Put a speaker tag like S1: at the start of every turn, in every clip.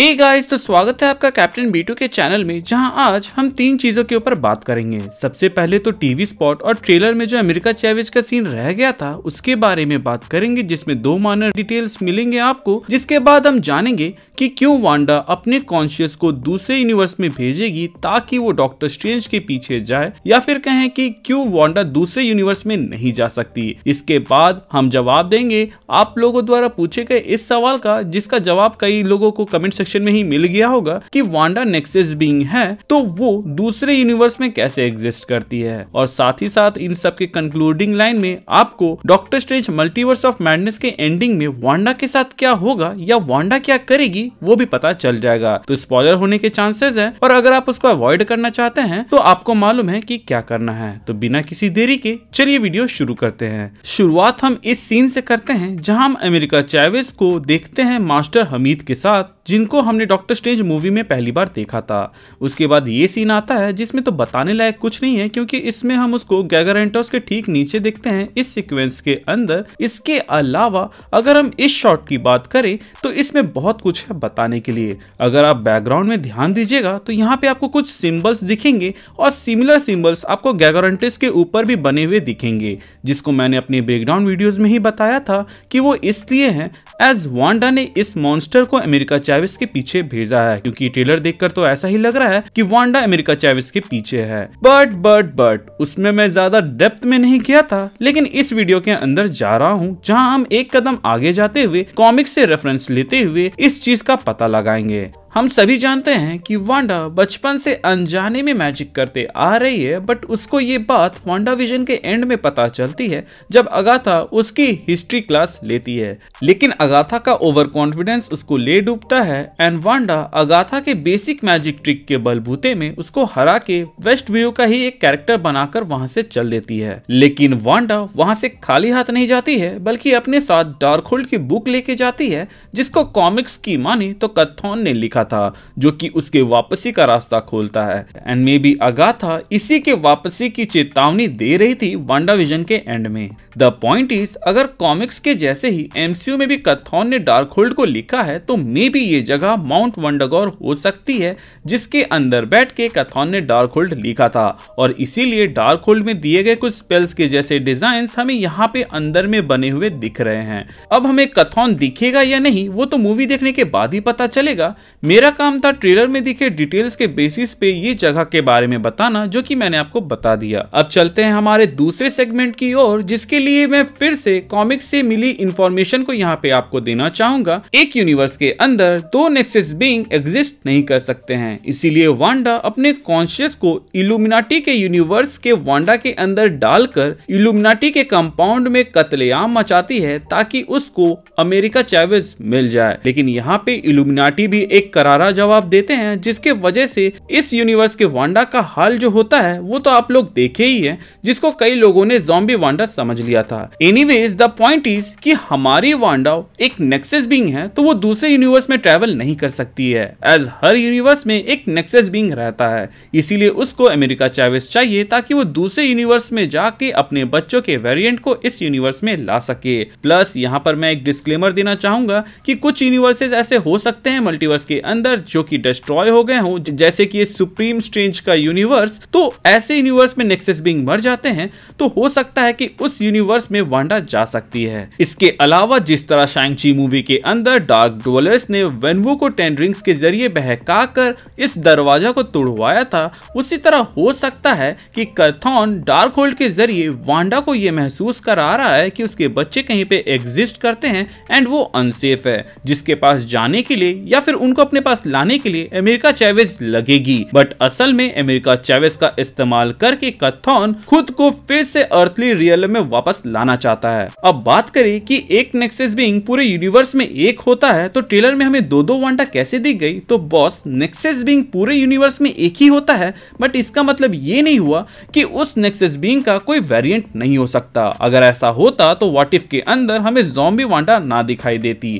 S1: हे hey guys तो स्वागत है आपका कैप्टन बीटू के चैनल में जहां आज हम तीन चीजों के ऊपर बात करेंगे सबसे पहले तो टीवी स्पॉट और ट्रेलर में जो अमेरिका चैवेज का सीन रह गया था उसके बारे में बात करेंगे जिसमें दो मानर डिटेल्स मिलेंगे आपको जिसके बाद हम जानेंगे कि क्यों वांडा अपने कॉन्शियस को दूसरे यूनिवर्स में भेजेगी ताकि वो डॉक्टर स्ट्रेंज के पीछे जाए या फिर कहें की क्यूँ वांडा दूसरे यूनिवर्स में नहीं जा सकती इसके बाद हम जवाब देंगे आप लोगों द्वारा पूछे गए इस सवाल का जिसका जवाब कई लोगों को कमेंट सेक्शन में ही मिल गया होगा कि वांडा नेक्सेस बीइंग है तो वो दूसरे यूनिवर्स में कैसे एग्जिस्ट करती है और साथ ही साथ इन सब के कंक्लूडिंग लाइन में आपको Doctor Strange Multiverse of Madness के एंडिंग में वांडा के साथ क्या होगा या वांडा क्या करेगी वो भी पता चल जाएगा तो स्पॉयलर होने के चांसेस है और अगर आप उसको अवॉइड करना चाहते हैं तो आपको मालूम है की क्या करना है तो बिना किसी देरी के चलिए वीडियो शुरू करते हैं शुरुआत हम इस सीन से करते हैं जहां हम अमेरिका चैविस को देखते हैं मास्टर हमीद के साथ जिनको जिनको हमने डॉक्टर स्ट्रेंज मूवी में पहली बार देखा था उसके बाद ये सीन आता है जिसमें तो बताने लायक कुछ नहीं है क्योंकि इसमें हम उसको गैगरेंटोस के ठीक नीचे देखते हैं इस सिक्वेंस के अंदर इसके अलावा अगर हम इस शॉट की बात करें तो इसमें बहुत कुछ है बताने के लिए अगर आप बैकग्राउंड में ध्यान दीजिएगा तो यहाँ पे आपको कुछ सिम्बल्स दिखेंगे और सिमिलर सिम्बल्स आपको गैगरेंटिस के ऊपर भी बने हुए दिखेंगे जिसको मैंने अपने बैकग्राउंड वीडियोज में ही बताया था कि वो इसलिए है एज वांडा ने इस मॉन्स्टर को अमेरिका चाइविस के पीछे भेजा है क्योंकि ट्रेलर देखकर तो ऐसा ही लग रहा है कि वांडा अमेरिका चैविस के पीछे है बट बट बट उसमें मैं ज्यादा डेप्थ में नहीं किया था लेकिन इस वीडियो के अंदर जा रहा हूँ जहाँ हम एक कदम आगे जाते हुए कॉमिक से रेफरेंस लेते हुए इस चीज का पता लगाएंगे हम सभी जानते हैं कि वांडा बचपन से अनजाने में मैजिक करते आ रही है बट उसको ये बात वांडा विजन के एंड में पता चलती है जब अगाथा उसकी हिस्ट्री क्लास लेती है लेकिन अगाथा का ओवर कॉन्फिडेंस उसको ले डूबता है एंड वांडा अगाथा के बेसिक मैजिक ट्रिक के बलबूते में उसको हरा के वेस्ट व्यू का ही एक कैरेक्टर बनाकर वहां से चल देती है लेकिन वांडा वहां से खाली हाथ नहीं जाती है बल्कि अपने साथ डार्क होल्ड की बुक लेके जाती है जिसको कॉमिक्स की माने तो कथोन ने लिखा रखा था जो कि उसके वापसी का रास्ता खोलता है एंड मे बी अगाथा इसी के वापसी की चेतावनी दे रही थी वांडा विजन के एंड में द पॉइंट इज अगर कॉमिक्स के जैसे ही एमसीयू में भी कथॉन ने डार्क होल्ड को लिखा है तो मे बी ये जगह माउंट वंडागोर हो सकती है जिसके अंदर बैठ के कथॉन ने डार्क होल्ड लिखा था और इसीलिए डार्क होल्ड में दिए गए कुछ स्पेल्स के जैसे डिजाइन हमें यहाँ पे अंदर में बने हुए दिख रहे हैं अब हमें कथॉन दिखेगा या नहीं वो तो मूवी देखने के बाद ही पता चलेगा मेरा काम था ट्रेलर में दिखे डिटेल्स के बेसिस पे ये जगह के बारे में बताना जो कि मैंने आपको बता दिया अब चलते हैं हमारे दूसरे सेगमेंट की ओर जिसके लिए मैं फिर से कॉमिक से मिली इन्फॉर्मेशन को यहाँ पे आपको देना चाहूंगा एक यूनिवर्स के अंदर दो नेक्सेस बींग एग्जिस्ट नहीं कर सकते हैं इसीलिए वांडा अपने कॉन्शियस को इल्यूमिनाटी के यूनिवर्स के वांडा के अंदर डालकर इल्यूमिनाटी के कंपाउंड में कतलेआम मचाती है ताकि उसको अमेरिका चैवेज मिल जाए लेकिन यहाँ पे इल्यूमिनाटी भी एक करारा जवाब देते हैं जिसके वजह से इस यूनिवर्स के वांडा का हाल जो होता है वो तो आप लोग देखे ही है जिसको कई लोगों ने जॉम्बी वांडा समझ लिया था anyways the point is की हमारी वांडा एक नेक्सेस बींग है तो वो दूसरे यूनिवर्स में ट्रेवल नहीं कर सकती है एज हर यूनिवर्स में एक नेक्सेस बींग रहता है इसीलिए उसको अमेरिका चैवेस चाहिए ताकि वो दूसरे यूनिवर्स में जाके अपने बच्चों के वेरिएंट को इस यूनिवर्स में ला सके प्लस यहाँ पर मैं एक डिस्क्लेमर देना चाहूंगा कि कुछ यूनिवर्सेज ऐसे हो सकते हैं मल्टीवर्स के अंदर जो कि डिस्ट्रॉय हो गए हों जैसे कि ये सुप्रीम स्ट्रेंज का यूनिवर्स तो ऐसे यूनिवर्स में नेक्सेस बींग मर जाते हैं तो हो सकता है कि उस यूनिवर्स में वांडा जा सकती है इसके अलावा जिस तरह शैंगची मूवी के अंदर डार्क डोलर्स ने वेनवो को टेन के जरिए बहका कर इस दरवाजा को तोड़वाया था उसी तरह हो सकता है कि कथॉन डार्क होल्ड के जरिए वांडा को यह महसूस करा रहा है कि उसके बच्चे कहीं पे एग्जिस्ट करते हैं एंड वो अनसेफ है जिसके पास जाने के लिए या फिर उनको अपने पास लाने के लिए अमेरिका चैवेज लगेगी बट असल में अमेरिका चैवेज का इस्तेमाल करके कथन खुद को फिर से अर्थली रियल में वापस लाना चाहता है अब बात करें कि एक नेक्सेस बींग पूरे यूनिवर्स में एक होता है तो ट्रेलर में हमें दो दो वांडा कैसे दी गई तो बॉस नेक्सेस बींग पूरे यूनिवर्स में एक ही होता है बट इसका मतलब ये नहीं हुआ कि उस नेक्सेस बींग का कोई वेरियंट नहीं हो सकता अगर ऐसा होता तो वाटिफ इफ के अंदर हमें जॉम्बी वांडा ना दिखाई देती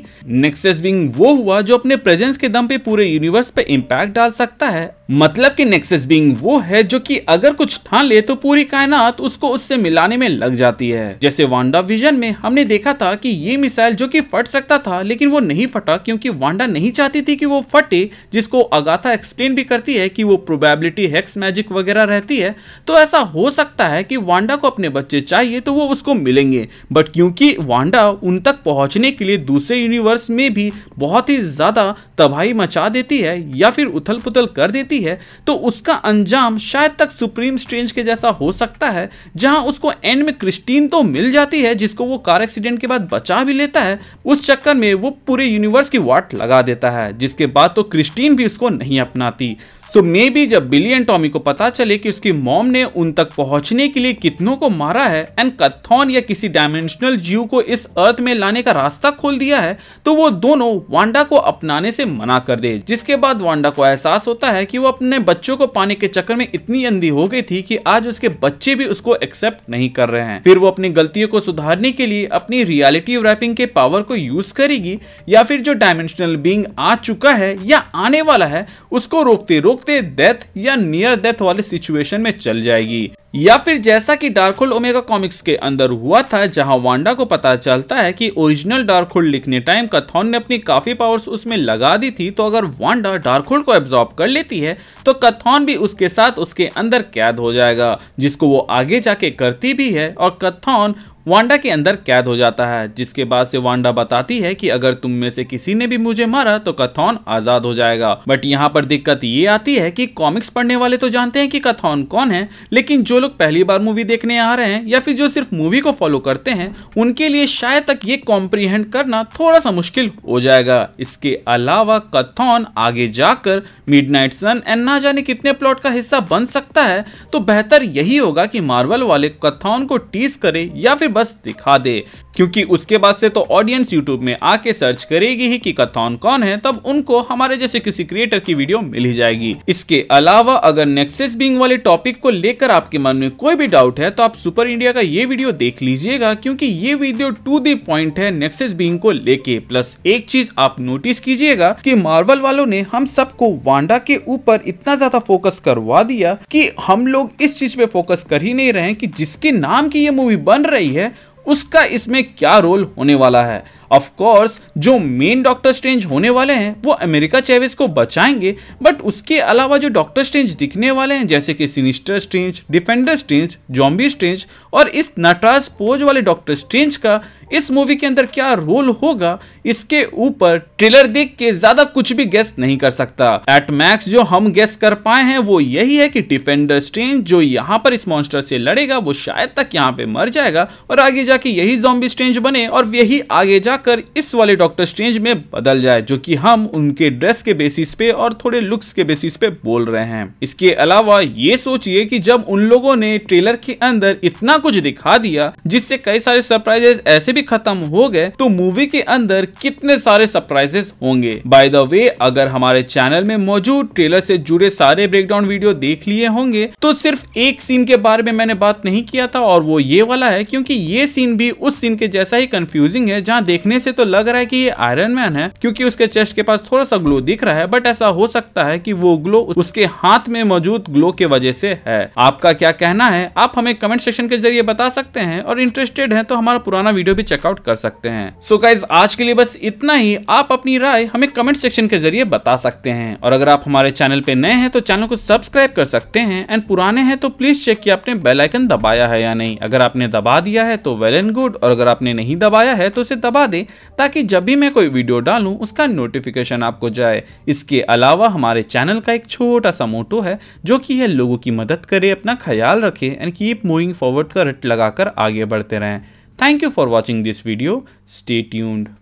S1: नेक्सेस बींग वो हुआ जो अपने प्रेजेंस के दम पे पूरे यूनिवर्स पे इम्पैक्ट डाल सकता है मतलब कि नेक्सस बींग वो है जो कि अगर कुछ ठान ले तो पूरी कायनात उसको उससे मिलाने में लग जाती है जैसे वांडा विजन में हमने देखा था कि ये मिसाइल जो कि फट सकता था लेकिन वो नहीं फटा क्योंकि वांडा नहीं चाहती थी कि वो फटे जिसको अगाथा एक्सप्लेन भी करती है कि वो प्रोबेबिलिटी हेक्स मैजिक वगैरह रहती है तो ऐसा हो सकता है कि वांडा को अपने बच्चे चाहिए तो वो उसको मिलेंगे बट क्योंकि वांडा उन तक पहुंचने के लिए दूसरे यूनिवर्स में भी बहुत ही ज्यादा तबाही लड़ाई मचा देती है या फिर उथल पुथल कर देती है तो उसका अंजाम शायद तक सुप्रीम स्ट्रेंज के जैसा हो सकता है जहां उसको एंड में क्रिस्टीन तो मिल जाती है जिसको वो कार एक्सीडेंट के बाद बचा भी लेता है उस चक्कर में वो पूरे यूनिवर्स की वाट लगा देता है जिसके बाद तो क्रिस्टीन भी उसको नहीं अपनाती सो so, मे बी जब बिली एंड टॉमी को पता चले कि उसकी मॉम ने उन तक पहुंचने के लिए कितनों को मारा है एंड कथॉन या किसी डायमेंशनल जीव को इस अर्थ में लाने का रास्ता खोल दिया है तो वो दोनों वांडा को अपनाने से मना ना कर दे जिसके बाद वांडा को एहसास होता है कि वो अपने बच्चों को पाने के चक्कर में इतनी अंधी हो गई थी कि आज उसके बच्चे भी उसको एक्सेप्ट नहीं कर रहे हैं फिर वो अपनी गलतियों को सुधारने के लिए अपनी रियलिटी रैपिंग के पावर को यूज करेगी या फिर जो डायमेंशनल बींग आ चुका है या आने वाला है उसको रोकते रोकते डेथ या नियर डेथ वाले सिचुएशन में चल जाएगी या फिर जैसा कि डार्कहोल ओमेगा कॉमिक्स के अंदर हुआ था जहां वांडा को पता चलता है कि ओरिजिनल डार्कहोल लिखने टाइम कथोन ने अपनी काफ़ी पावर्स उसमें लगा दी थी तो अगर वांडा डार्कहोल को एब्जॉर्ब कर लेती है तो कथॉन भी उसके साथ उसके अंदर कैद हो जाएगा जिसको वो आगे जाके करती भी है और कथॉन वांडा के अंदर कैद हो जाता है जिसके बाद से वांडा बताती है कि अगर तुम में से किसी ने भी मुझे मारा तो कथौन आजाद हो जाएगा बट यहाँ पर दिक्कत ये आती है कि कॉमिक्स पढ़ने वाले तो जानते हैं कि कथौन कौन है लेकिन जो लोग पहली बार मूवी देखने आ रहे हैं या फिर जो सिर्फ मूवी को फॉलो करते हैं उनके लिए शायद तक ये कॉम्प्रीहेंड करना थोड़ा सा मुश्किल हो जाएगा इसके अलावा कथौन आगे जाकर मिड सन एंड ना जाने कितने प्लॉट का हिस्सा बन सकता है तो बेहतर यही होगा कि मार्वल वाले कथौन को टीस करे या फिर बस दिखा दे क्योंकि उसके बाद से तो ऑडियंस यूट्यूब में आके सर्च करेगी ही कि कथॉन कौन है तब उनको हमारे जैसे किसी क्रिएटर की वीडियो मिल ही जाएगी इसके अलावा अगर नेक्सेस बिंग वाले टॉपिक को लेकर आपके मन में कोई भी डाउट है तो आप सुपर इंडिया का ये वीडियो देख लीजिएगा क्योंकि ये वीडियो टू दी पॉइंट है नेक्सेस बिंग को लेके प्लस एक चीज आप नोटिस कीजिएगा की मार्वल वालों ने हम सबको वांडा के ऊपर इतना ज्यादा फोकस करवा दिया की हम लोग इस चीज पे फोकस कर ही नहीं रहे की जिसके नाम की ये मूवी बन रही है उसका इसमें क्या रोल होने वाला है ऑफ कोर्स जो मेन डॉक्टर स्ट्रेंज होने वाले हैं वो अमेरिका चेविस को बचाएंगे बट उसके अलावा जो डॉक्टर स्ट्रेंज दिखने वाले हैं जैसे कि Sinister Strange Defender Strange Zombie Strange और इस नटराज पोज वाले डॉक्टर स्ट्रेंज का इस मूवी के अंदर क्या रोल होगा इसके ऊपर ट्रेलर देख के ज्यादा कुछ भी गेस नहीं कर सकता एट मैक्स जो हम गेस कर पाए हैं वो यही है कि डिफेंडर स्ट्रेंज जो यहाँ पर इस मॉन्स्टर से लड़ेगा वो शायद तक यहाँ पे मर जाएगा और आगे जाके यही जॉम्बी स्ट्रेंज बने और यही आगे जाकर जाकर इस वाले डॉक्टर स्ट्रेंज में बदल जाए जो कि हम उनके ड्रेस के बेसिस पे और थोड़े लुक्स के बेसिस पे बोल रहे हैं इसके अलावा ये सोचिए कि जब उन लोगों ने ट्रेलर के अंदर इतना कुछ दिखा दिया जिससे कई सारे सरप्राइजेस ऐसे भी खत्म हो गए तो मूवी के अंदर कितने सारे सरप्राइजेस होंगे बाय द वे अगर हमारे चैनल में मौजूद ट्रेलर से जुड़े सारे ब्रेकडाउन वीडियो देख लिए होंगे तो सिर्फ एक सीन के बारे में मैंने बात नहीं किया था और वो ये वाला है क्योंकि ये सीन भी उस सीन के जैसा ही कंफ्यूजिंग है जहाँ देखने देखने से तो लग रहा है कि ये आयरन मैन है क्योंकि उसके चेस्ट के पास थोड़ा सा ग्लो दिख रहा है बट ऐसा हो सकता है कि वो ग्लो उसके हाथ में मौजूद ग्लो के वजह से है आपका क्या कहना है आप हमें कमेंट सेक्शन के जरिए बता सकते हैं और इंटरेस्टेड है तो हमारा पुराना वीडियो भी चेकआउट कर सकते हैं सो so गाइज आज के लिए बस इतना ही आप अपनी राय हमें कमेंट सेक्शन के जरिए बता सकते हैं और अगर आप हमारे चैनल पे नए हैं तो चैनल को सब्सक्राइब कर सकते हैं एंड पुराने हैं तो प्लीज चेक किया आपने बेल आइकन दबाया है या नहीं अगर आपने दबा दिया है तो वेल एंड गुड और अगर आपने नहीं दबाया है तो उसे दबा दे करें ताकि जब भी मैं कोई वीडियो डालूं उसका नोटिफिकेशन आपको जाए इसके अलावा हमारे चैनल का एक छोटा सा मोटो है जो कि है लोगों की मदद करे अपना ख्याल रखे एंड कीप मूविंग फॉरवर्ड का रट लगाकर आगे बढ़ते रहें thank you for watching this video stay tuned